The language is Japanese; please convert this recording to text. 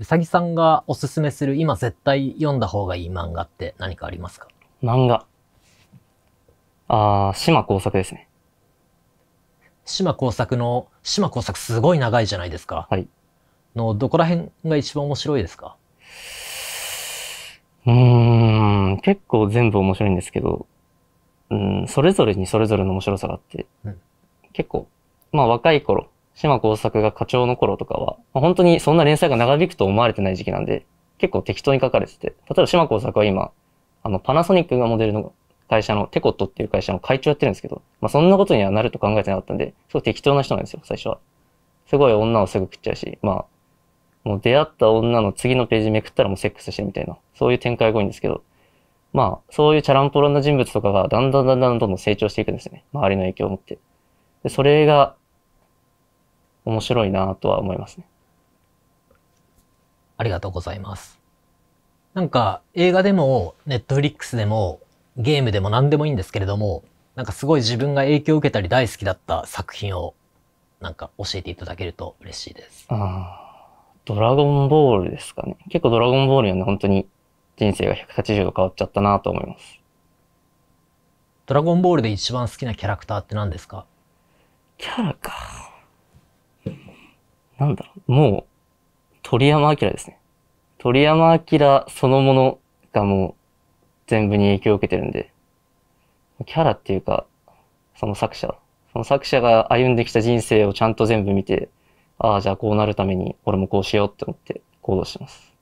うさぎさんがおすすめする今絶対読んだ方がいい漫画って何かありますか漫画。あー、島工作ですね。島工作の、島工作すごい長いじゃないですか。はい。の、どこら辺が一番面白いですかうーん、結構全部面白いんですけど、うん、それぞれにそれぞれの面白さがあって、うん、結構、まあ若い頃、島耕作が課長の頃とかは、まあ、本当にそんな連載が長引くと思われてない時期なんで、結構適当に書かれてて、例えば島耕作は今、あの、パナソニックがモデルの会社のテコットっていう会社の会長やってるんですけど、まあそんなことにはなると考えてなかったんで、すごい適当な人なんですよ、最初は。すごい女をすぐ食っちゃうし、まあ、もう出会った女の次のページめくったらもうセックスしてみたいな、そういう展開が多いんですけど、まあ、そういうチャランポロンな人物とかがだんだんだんだんどんどん成長していくんですね。周りの影響を持って。で、それが、面白いなとは思いますね。ありがとうございます。なんか映画でも、ネットフリックスでも、ゲームでも何でもいいんですけれども、なんかすごい自分が影響を受けたり大好きだった作品を、なんか教えていただけると嬉しいです。ああ、ドラゴンボールですかね。結構ドラゴンボールよね、本当に人生が180度変わっちゃったなと思います。ドラゴンボールで一番好きなキャラクターって何ですかキャラなんだろう、もう、鳥山明ですね。鳥山明そのものがもう、全部に影響を受けてるんで、キャラっていうか、その作者、その作者が歩んできた人生をちゃんと全部見て、ああ、じゃあこうなるために、俺もこうしようって思って行動してます。